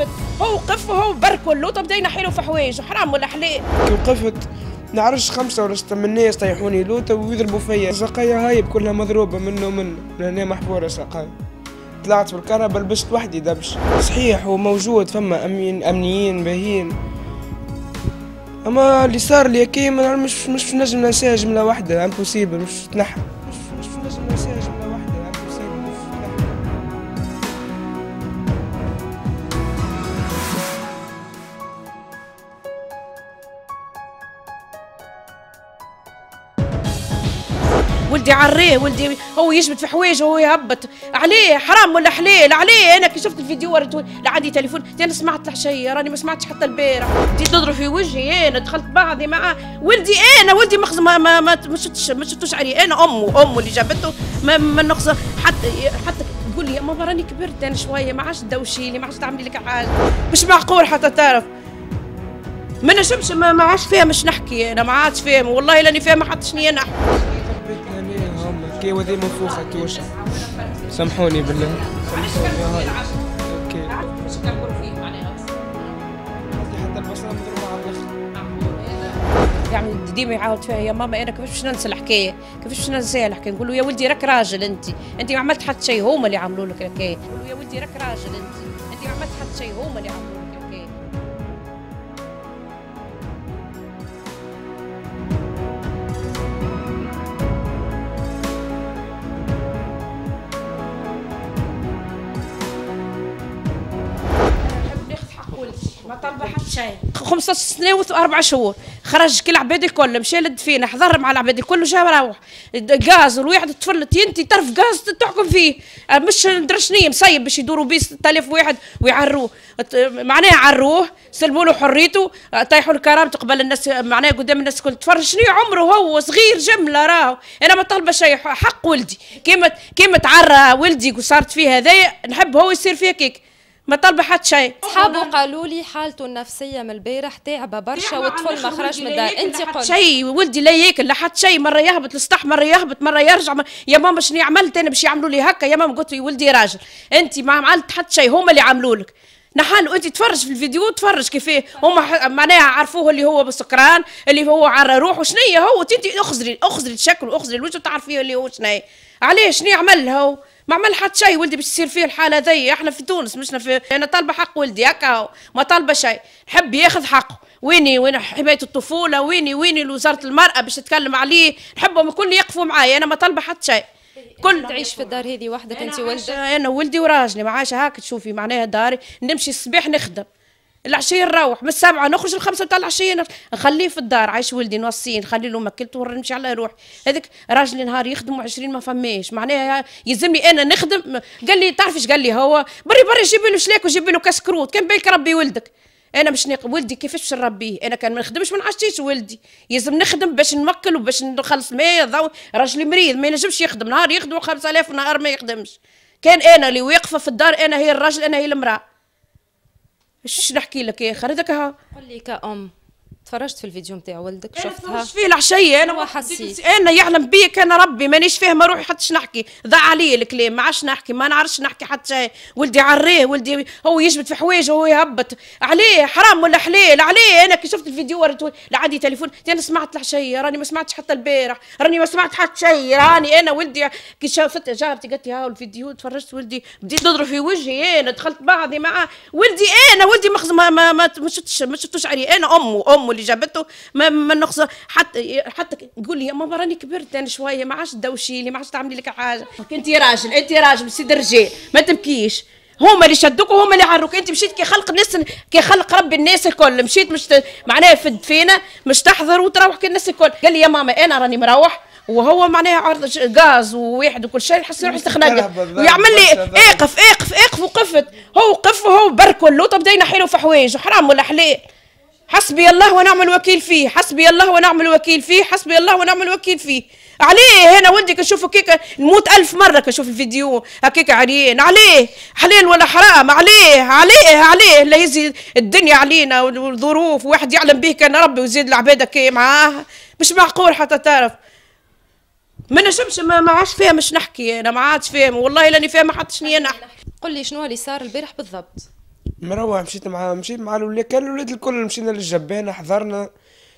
وقفت هو وقف وهو برك واللوطه بدا ينحيلو في حوايج حرام ولا حلال كي وقفت نعرفش خمسة ولا ستة من الناس طيحوني لوطة ويضربوا فيا ساقية هايب كلها مضروبة منه ومنه لهنا محبورة ساقية طلعت بالكهرباء لبست وحدي دبش صحيح وموجود فما أمين أمنيين باهين أما اللي صار لي كي مش مش نجم نساج جملة واحدة امبوسيبل مش تنحى ولدي عريه ولدي هو يجبد في حوايجه هو يهبط عليه حرام ولا حلال عليه انا كي شفت الفيديو ورد لا عندي تليفون انا سمعت العشيه راني ما سمعتش حتى البارح بديت تضرب في وجهي انا دخلت بعضي مع ولدي انا ولدي مخز ما ما ما, شفتش ما شفتوش عليه انا امه امه اللي جابته ما, ما نقص حتى حتى تقول لي ماما راني كبرت انا شويه ما عادش تدوشي لي ما عادش تعملي لك حاجه مش معقول حتى تعرف ما نجمش ما عادش فيها مش نحكي انا ما عادش فاهم والله لاني فاهمه حتى انا نحكي اوكي وذي منفوخه توشة سامحوني بالله اوكي حتى البصله مضروبه على يعني ديما يعاود فيها يا ماما انا كيفاش باش ننسى الحكايه كيفاش باش ننساها الحكايه نقول له يا ولدي راك راجل انت انت ما عملت حتى شيء هما اللي عملوا لك الحكايه نقول له يا ولدي راك راجل انت انت ما عملت حتى شيء هما اللي عملوا لك الحكايه 15 سنه واربع شهور خرج كل العباد الكل مشى للدفينه حضر مع العباد الكل وجا مروح غاز الواحد الطفل انت طرف غاز تحكم فيه أه، مش درشنية مصيب باش يدوروا بيه 6000 واحد ويعروه معناها عروه سلموا له حريته أه، طيحوا كرامته قبل الناس معناها قدام الناس الكل تفرج شنو عمره هو صغير جمله راهو انا ما طالبه شيء حق ولدي كيما كيما تعرى ولدي وصارت فيه هذايا نحب هو يصير فيها كيك ما طلب حتى شيء اصحابه قالوا لي حالته النفسيه من البارح تعبه برشا والطفل ما خرج من الدار انت قلت شيء ولدي لا ياكل لا حتى شيء مره يهبط للسطح مره يهبط مره يرجع مر... يا ماما شنو عملت انا باش يعملوا لي هكا يا ماما قلت لي ولدي راجل انت ما عملت حتى شيء هما اللي عملوا لك نحن انت تفرج في الفيديو تفرج كيفاه هما معناها عرفوه اللي هو بالسكران اللي هو على روحه شنو هو انت اخزري اخزري الشكل واخزري الوجه تعرفيه اللي هو شنو علاش شنو عمل هو ما عمل حتى شيء ولدي باش يصير فيه الحاله ذي احنا في تونس مشنا في انا طالبه حق ولدي هكا ما طالبه شيء حب ياخذ حقه ويني وين حمايه الطفوله ويني ويني وزاره المراه باش تتكلم عليه نحبهم الكل يقفوا معايا انا ما طالبه حتى شيء كل تعيش في الدار هذه وحدك انت وولدك انا ولدي وراجلي ما هاك تشوفي معناها داري نمشي الصباح نخدم العشيه نروح من السبعه نخرج الخمسه تاع العشيه نخليه في الدار عايش ولدي نوصيه نخلي له ماكلته ونمشي على روحي هذاك راجلي نهار يخدم 20 ما فماش معناها يلزمني انا نخدم قال لي تعرف ايش قال لي هو بري بري جيبي له شلاك وجيبي له كسكروت كان بالك ربي ولدك انا مش نق... ولدي كيفاش باش نربيه انا كان ما نخدمش ما نعشتيش ولدي يلزم نخدم باش نمكل وباش نخلص ماء ضو راجلي مريض ما ينجمش يخدم نهار يخدم 5000 ونهار ما يخدمش كان انا اللي واقفه في الدار انا هي الراجل انا هي المراه اش نحكي لك يا اخي هذاك قل لي كأم تفرجت في الفيديو نتاع ولدك إيه، شفتها انا فيه العشيه انا حسيت إيه، انا يعلم بيا كان ربي مانيش فاهمه روحي حتى نحكي ضاع علي الكلام ما عادش نحكي ما نعرفش نحكي حتى شيء ولدي عريه ولدي هو يجبد في حوايجه هو يهبط عليه حرام ولا حلال عليه انا كي شفت الفيديو وريته لعندي تليفون انا سمعت العشيه راني ما سمعتش حتى البارح راني ما سمعت حتى شيء راني انا ولدي كي شفت جارتي قالت لي ها الفيديو تفرجت ولدي بديت نضرب في وجهي انا دخلت بعضي معاه ولدي انا ولدي ما ما ما شفتش ما شفتوش عليه انا امه امه واللي جابته ما, ما نخسر حتى حتى تقول لي يا ماما راني كبرت انا شويه ما عادش دوشي لي ما عادش تعملي لك حاجه انت راجل انت راجل سيد الرجال ما تبكيش هما اللي شدوك وهما اللي عروك انت مشيت كي خلق الناس كي خلق ربي الناس الكل مشيت مش ت... معناها في الدفينه مش تحضر وتروح كي الناس الكل قال لي يا ماما انا راني مروح وهو معناها عرض غاز وواحد وكل شيء يحس روحي تخنق ويعمل لي ايقف ايقف ايقف وقفت هو وقف وهو برك اللوطه بدا حلو في حوايج حرام ولا حلال حسبي الله ونعم الوكيل فيه حسبي الله ونعم الوكيل فيه حسبي الله ونعم الوكيل فيه عليه هنا ولدي كنشوفه كيك نموت ألف مرة كنشوف الفيديو هكيك عريان عليه حلال ولا حرام عليه عليه عليه لا يزي الدنيا علينا والظروف واحد يعلم به كان ربي ويزيد العباد كي معاه مش معقول حتى تعرف ما نجمش ما عادش فيها مش نحكي انا ما عادش فاهم والله لاني فاهمه حتى شنو نحكي قل لي شنو اللي صار البارح بالضبط مروح مشيت مع مشيت مع الولاد كان الولاد الكل مشينا للجبانة حضرنا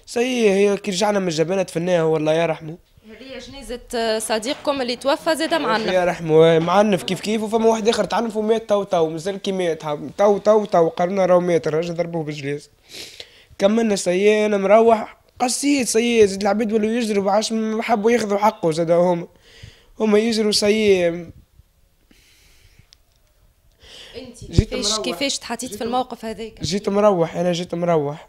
سي هي كي رجعنا من الجبانة تفناها والله يرحمه هذه جنازة صديقكم اللي توفى زاد معنف الله يرحمه معنف كيف كيف وفما واحد اخر تعنف ومات تو تو مازال كي مات تو تو تو قرنا راهو مات الراجل ضربوه بالجليز كملنا سي انا مروح قسيت سي زاد العباد ولاو يجروا عاش حبوا ياخذوا حقه زاد هما هما يجروا سي انت كيفاش كيفاش تحطيت في الموقف هذاك جيت مروح انا جيت مروح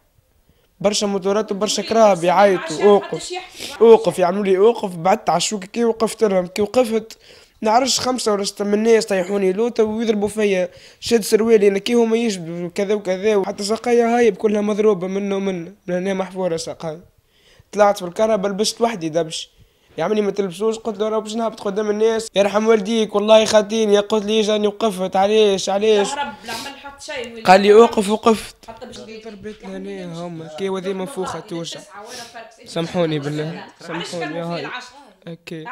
برشا موتورات وبرشا كراب يعيطوا اوقف اوقف يعملوا لي اوقف بعدت على الشوكه كي وقفت لهم كي وقفت نعرفش خمسه ولا سته من الناس طيحوني لوطه ويضربوا فيا شد سروالي انا كي هما يجبدوا كذا وكذا وحتى ساقيا هايب كلها مضروبه منه ومنه من هنا محفوره ساقيا طلعت في الكهرباء لبست وحدي دبش يا عمي ما تلبسوش قلت له راه باش نهبط قدام الناس يرحم والديك والله يا قلت لي جاني وقفت علاش علاش لا شيء قال لي اوقف وقفت تربيت يعني لهنا هما كي وذي منفوخه توجع سامحوني بالله سامحوني هاي اوكي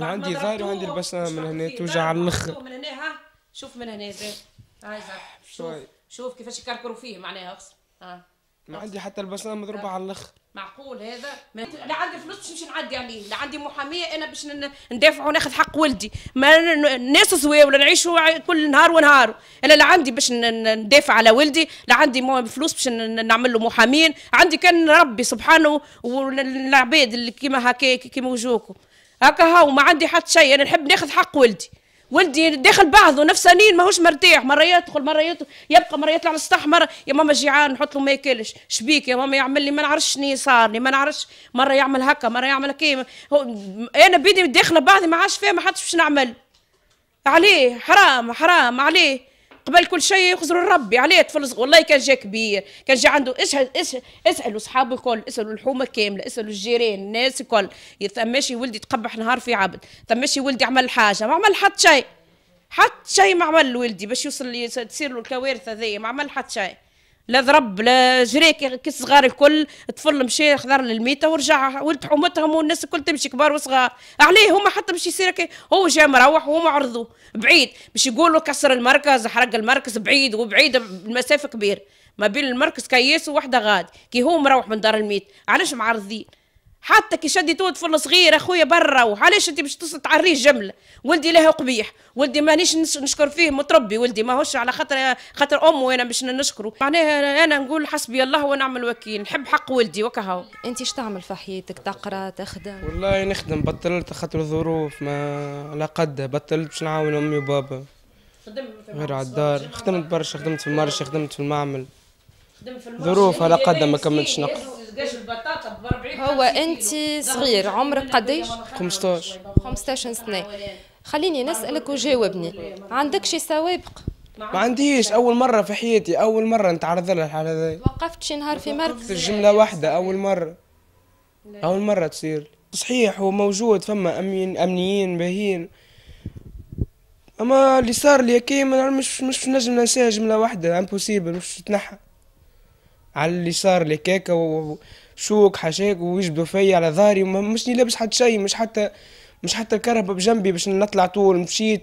عندي ظهري وعندي البصمه من هنا توجع على الاخر من هنا ها شوف من هنا زين هاي شوف شوف كيفاش يكركروا فيه معناها ما عندي حتى البصمه مضروبه على الاخر معقول هذا ما... لا عندي فلوس باش نمشي نعدي عليه لا عندي محاميه انا باش ندافع وناخذ حق ولدي ما الناس زويه ولا نعيشوا كل نهار ونهار انا لا عندي باش ندافع على ولدي لا عندي فلوس باش نعمل له محامين عندي كان ربي سبحانه والعباد اللي كيما هكا كيما وجوكم هكا هاو ما عندي حتى شيء انا نحب ناخذ حق ولدي ولدي داخل بعضه نفسانين ماهوش مرتاح مره يدخل مره يدخل يبقى مره يطلع للسطح مره يا ماما جيعان نحط له ما ياكلش شبيك يا ماما يعمل لي ما نعرفش شنو صار لي ما نعرفش مره يعمل هكا مره يعمل هكا انا بيدي داخله بعضي ما عادش فيها ما حدش باش نعمل عليه حرام حرام عليه قبل كل شيء يخزر ربي عليه يعني طفل صغير والله كان جا كبير كان جا عنده اسهل اسهل اسالوا اصحابه الكل اسالوا الحومه كامله اسالوا الجيران الناس الكل ثماشي ولدي تقبح نهار في عبد ثماشي ولدي عمل حاجه ما عمل حتى شيء حتى شيء ما عمل ولدي باش يوصل تصير له الكوارث هذيا ما عمل حتى شيء لا ضرب لا جري كي صغار الكل طفل مشى خضر للميته ورجع ولد حومتهم والناس الكل تمشي كبار وصغار عليه هما حتى باش يصير هو جا مروح وهما عرضوه بعيد باش يقولوا كسر المركز حرق المركز بعيد وبعيد المسافه كبير ما بين المركز كياس وحده غاد كي هو مروح من دار الميت علاش معرضين حتى كي شدي طفل صغير اخويا برا وعلاش انت باش تعريه جمله ولدي له قبيح ولدي مانيش نشكر فيه متربي ولدي ماهوش على خاطر خاطر امه انا باش نشكره معناها انا نقول حسبي الله ونعم الوكيل نحب حق ولدي وكهو انت اش تعمل في حياتك تقرا تخدم والله نخدم بطلت خاطر ظروف ما على قد بطلت باش نعاون امي وبابا خدمت غير على الدار خدمت برشا خدمت في المرش خدمت في المعمل خدمت في ظروف على قد ما يعني كملتش نقص قداش البطاطا ب 40 هو انت صغير عمرك قداش 15 15 سنه خليني نسالك وجاوبني عندك شي سوابق نعم. ما عنديش اول مره في حياتي اول مره نتعرض لها الحاله هذه وقفت شي نهار في مركز جمله واحده اول مره اول مره تصير صحيح هو موجود فما امين امنيين باهين اما اللي صار لي كي مش مش نجم ننساه جمله واحده امبوسيبل مش تنحى على اللي صار لي وشوك حشاك ويجبدوا فيا على ظهري مش لابس حتى شيء مش حتى مش حتى الكهرباء بجنبي باش نطلع طول مشيت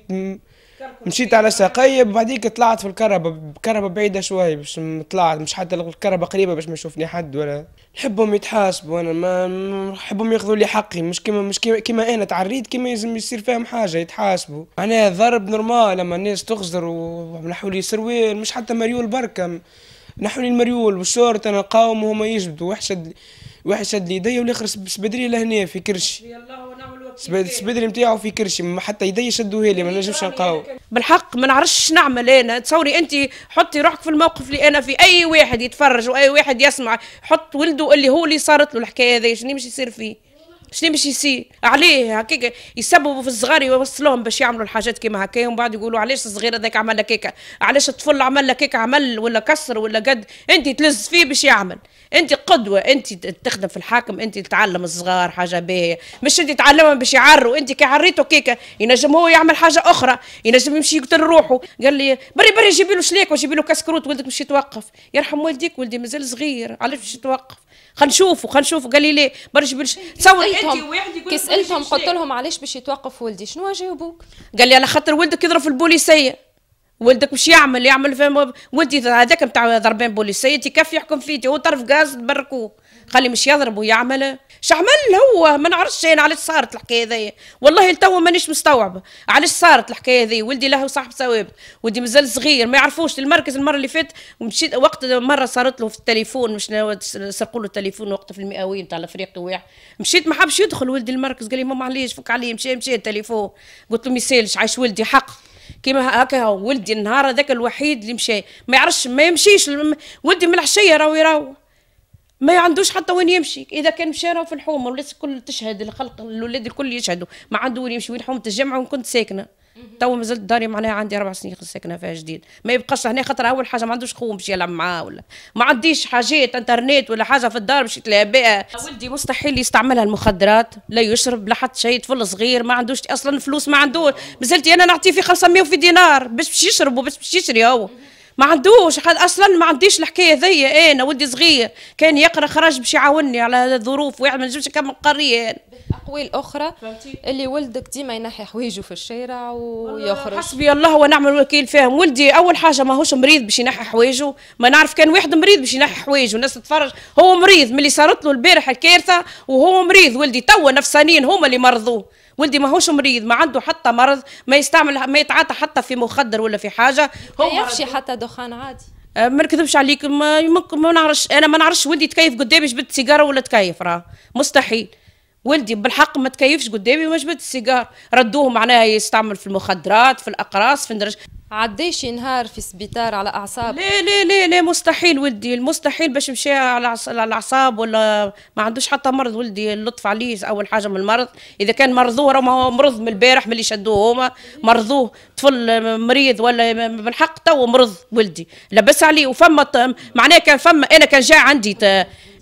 مشيت على ساقية بعديك طلعت في الكهرباء الكهرباء بعيدة شوي باش طلعت مش حتى الكهرباء قريبة باش ما يشوفني حد ولا نحبهم يتحاسبوا انا ما نحبهم ياخذوا لي حقي مش كيما مش كيما, كيما انا تعريت كيما لازم يصير فيهم حاجة يتحاسبوا معناها ضرب نورمال لما الناس تخزر ومنحوا لي سروال مش حتى مريول بركة نحن المريول انا قاوم وهما يجبدوا وحشد وحشد لي يديا والاخر سبدري لهنا في كرشي سبدري نتاعو في كرشي حتى يديا شدوها لي ما نجمش نقاوم بالحق ما نعرفش نعمل انا تصوري انت حطي روحك في الموقف اللي انا في اي واحد يتفرج واي واحد يسمع حط ولده اللي هو اللي صارت له الحكايه هذه شنو يمشي يصير فيه شنو باش يصير عليه هكاك يسببوا في الصغار يوصلوهم باش يعملوا الحاجات كيما هكا ومن بعد يقولوا علاش الصغير هذاك عمل هكاك علاش الطفل عمل هكاك عمل ولا كسر ولا قد انت تلز فيه باش يعمل انت قدوه انت تخدم في الحاكم انت تعلم الصغار حاجه باهيه مش انت تعلمهم باش يعروا انت كي عريته كيكه ينجم هو يعمل حاجه اخرى ينجم يمشي يقتل روحه قال لي بري بري جيبي له شليك وجيبي له كسكروت ولدك مش يتوقف يرحم والديك ولدي مازال صغير علاش مش يتوقف خلينا نشوفه خلينا نشوفه قال لي لا برش جيبي تصور انت وواحد يقول كي سالتهم قلت لهم علاش باش يتوقف ولدي شنو جاوبوك قال لي على خاطر ولدك يضرب البوليسيه ولدك مش يعمل يعمل فيهم ولدي هذاك نتاع ضربان بوليسية يكفي يحكم فيه هو طرف غاز تبركوه خلي مش يضرب ويعمل اش عمل هو ما نعرفش انا علاش صارت الحكايه هذيا والله لتوا مانيش مستوعبه علاش صارت الحكايه هذيا ولدي له صاحب ثوابت ولدي مازال صغير ما يعرفوش المركز المره اللي فاتت مشيت وقت مره صارت له في التليفون مش سرقوا له التليفون وقت في المئويه نتاع الافريقي واحد مشيت ما حبش يدخل ولدي المركز قال لي ماما علاش فك عليه مشي مشي التليفون قلت له ما يسالش عايش ولدي حق كيما هكا ولدي النهار هذاك الوحيد اللي مشى ما يعرفش ما يمشيش ولدي من العشيه راهو يراو ما عندوش حتى وين يمشي اذا كان مشى راهو في الحومه ولات الكل تشهد الخلق الاولاد الكل يشهدوا ما عنده وين يمشي وين حومه الجامعه وين كنت ساكنه تو مازلت داري معناها عندي اربع سنين ساكنه فيها جديد ما يبقاش هنا خاطر اول حاجه ما عندوش خو باش يلعب معاه ولا ما عنديش حاجات انترنت ولا حاجه في الدار باش يتلاقى بها ولدي مستحيل يستعملها المخدرات لا يشرب لا حتى شيء طفل صغير ما عندوش اصلا فلوس ما عندوش مازلت انا نعطيه في 500 وفي دينار باش باش يشرب وباش باش يشري هو ما عندوش اصلا ما عنديش الحكايه ذي انا ولدي صغير كان يقرا خرج باش يعاوني على الظروف ويعمل ما نجمش نكمل القريه انا اقوال اخرى اللي ولدك ديما ينحي حوايجه في الشارع ويخرج حسبي الله ونعم الوكيل فاهم ولدي اول حاجه ماهوش مريض باش ينحي حوايجه ما نعرف كان واحد مريض باش ينحي حوايجه الناس تتفرج هو مريض ملي صارت له البارحه الكارثه وهو مريض ولدي توا نفسانيين هما اللي مرضوه ولدي ماهوش مريض ما عنده حتى مرض ما يستعمل ما يتعاطى حتى في مخدر ولا في حاجه هو ما يفشي حتى دخان عادي أه، ما نكذبش عليك ما, ما نعرفش انا ما نعرفش ولدي تكيف قدامي جبت سيجاره ولا تكيف راه مستحيل ولدي بالحق ما تكيفش قدامي وما جبت السيجار ردوه معناها يستعمل في المخدرات في الاقراص في الدرج عديش نهار في السبيطار على اعصاب لا لا لا لا مستحيل ولدي المستحيل باش مشى على الاعصاب ولا ما عندوش حتى مرض ولدي اللطف عليه اول حاجه من المرض اذا كان مرضوه راه مرض من البارح ملي شدوه هما مرضوه طفل مريض ولا بالحق تو مرض ولدي لبس عليه وفما معناه كان فما انا كان جاء عندي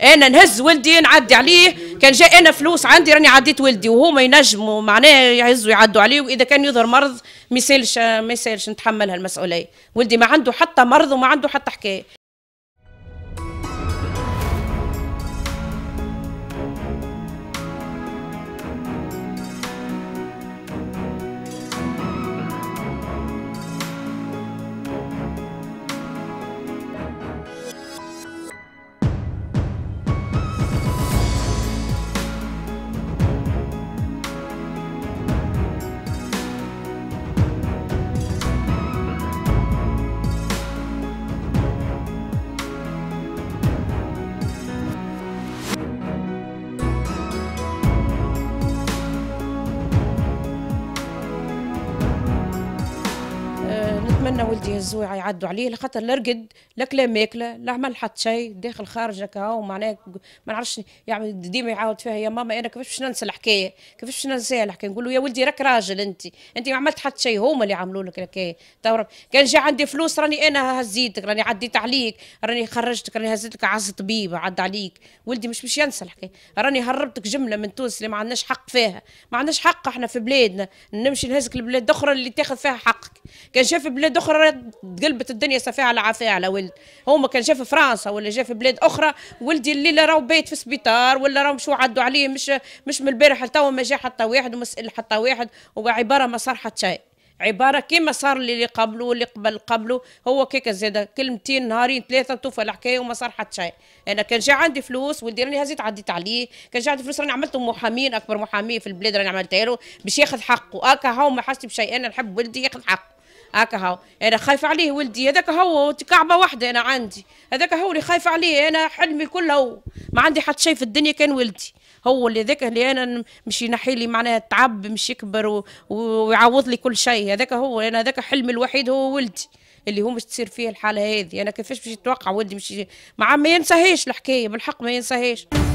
انا نهز ولدي نعدي عليه كان جاء انا فلوس عندي راني عديت ولدي ما ينجموا معناه يهزوا يعدوا عليه واذا كان يظهر مرض ما يسالش ما يسالش نتحمل هالمسؤوليه ولدي ما عنده حتى مرض وما عنده حتى حكايه الزويعه يعدوا عليه لخاطر لا رقد لا كلام ماكله لا عمل حتى شيء داخل خارج هكا ومعناه ما نعرفش يعني ديما يعاود فيها يا ماما انا كيفاش باش ننسى الحكايه كيفاش باش ننسى الحكايه نقول له يا ولدي راك راجل انت انت ما عملت حتى شيء هما اللي عملوا لك الحكايه تو كان جا عندي فلوس راني انا هزيتك راني عديت عليك راني خرجتك راني هزيتك عز طبيب عد عليك ولدي مش باش ينسى الحكايه راني هربتك جمله من تونس اللي ما عندناش حق فيها ما عندناش حق احنا في بلادنا نمشي نهزك لبلاد اخرى اللي تاخذ فيها حقك كان شاف بلاد اخرى قلبت الدنيا صفيها على عافيه على ولد هو ما كان جا في فرنسا ولا جا في بلاد اخرى ولدي الليله راهو بايت في سبيطار ولا راهو مشوا عدوا عليه مش مش من البارح لتوا ما جا حتى واحد وما سال حتى واحد وعباره ما صار حتى شيء عباره كيما صار اللي قبله واللي قبل قبله هو كيكا زاده كلمتين نهارين ثلاثه توفى الحكايه وما صار حتى شيء انا كان جا عندي فلوس ولدي راني هزيت عديت عليه كان جا عندي فلوس راني عملته محامين اكبر محامي في البلاد راني عملتها له باش ياخذ حقه اكا هو ما حسيت بشيء انا نحب ولدي ياخذ حقه هكا هو انا خايفه عليه ولدي هذاك هو كعبه واحده انا عندي هذاك هو اللي خايفه عليه انا حلمي كله هو ما عندي حد شيء في الدنيا كان ولدي هو اللي ذاك اللي انا مش ينحي لي معناها تعب مش يكبر و... ويعوض لي كل شيء هذاك هو انا هذاك حلمي الوحيد هو ولدي اللي هو مش تصير فيه الحاله هذه انا كيفاش باش يتوقع ولدي مش ما ينساهاش الحكايه بالحق ما ينساهاش